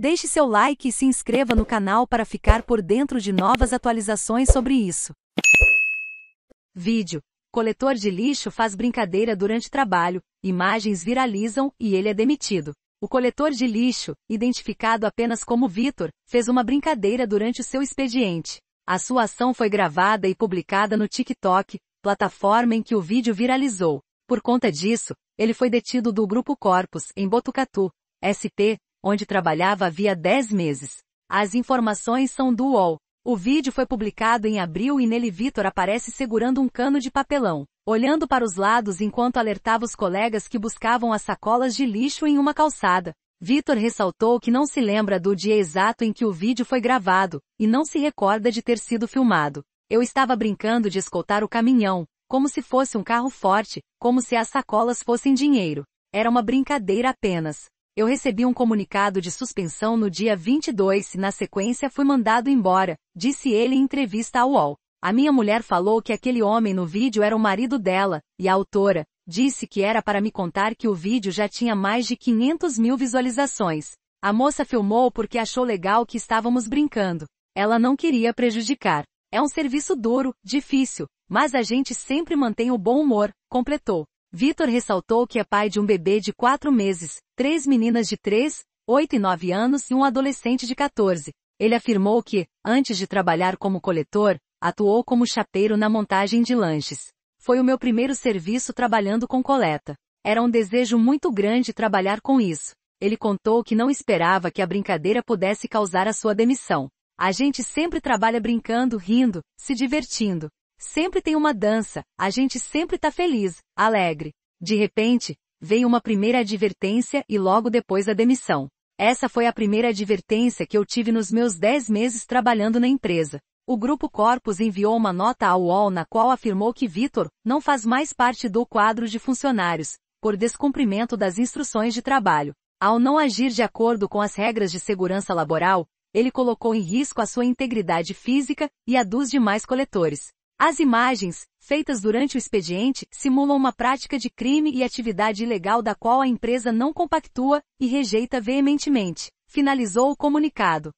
Deixe seu like e se inscreva no canal para ficar por dentro de novas atualizações sobre isso. Vídeo. Coletor de lixo faz brincadeira durante trabalho, imagens viralizam e ele é demitido. O coletor de lixo, identificado apenas como Vitor, fez uma brincadeira durante o seu expediente. A sua ação foi gravada e publicada no TikTok, plataforma em que o vídeo viralizou. Por conta disso, ele foi detido do Grupo Corpus, em Botucatu, SP, onde trabalhava havia 10 meses. As informações são do UOL. O vídeo foi publicado em abril e nele Vitor aparece segurando um cano de papelão, olhando para os lados enquanto alertava os colegas que buscavam as sacolas de lixo em uma calçada. Vitor ressaltou que não se lembra do dia exato em que o vídeo foi gravado, e não se recorda de ter sido filmado. Eu estava brincando de escoltar o caminhão, como se fosse um carro forte, como se as sacolas fossem dinheiro. Era uma brincadeira apenas. Eu recebi um comunicado de suspensão no dia 22 e na sequência fui mandado embora, disse ele em entrevista ao UOL. A minha mulher falou que aquele homem no vídeo era o marido dela, e a autora, disse que era para me contar que o vídeo já tinha mais de 500 mil visualizações. A moça filmou porque achou legal que estávamos brincando. Ela não queria prejudicar. É um serviço duro, difícil, mas a gente sempre mantém o bom humor, completou. Vitor ressaltou que é pai de um bebê de 4 meses, três meninas de 3, 8 e 9 anos e um adolescente de 14. Ele afirmou que, antes de trabalhar como coletor, atuou como chapeiro na montagem de lanches. Foi o meu primeiro serviço trabalhando com coleta. Era um desejo muito grande trabalhar com isso. Ele contou que não esperava que a brincadeira pudesse causar a sua demissão. A gente sempre trabalha brincando, rindo, se divertindo. Sempre tem uma dança, a gente sempre tá feliz, alegre. De repente, veio uma primeira advertência e logo depois a demissão. Essa foi a primeira advertência que eu tive nos meus 10 meses trabalhando na empresa. O grupo Corpus enviou uma nota ao UOL na qual afirmou que Vitor não faz mais parte do quadro de funcionários, por descumprimento das instruções de trabalho. Ao não agir de acordo com as regras de segurança laboral, ele colocou em risco a sua integridade física e a dos demais coletores. As imagens, feitas durante o expediente, simulam uma prática de crime e atividade ilegal da qual a empresa não compactua e rejeita veementemente. Finalizou o comunicado.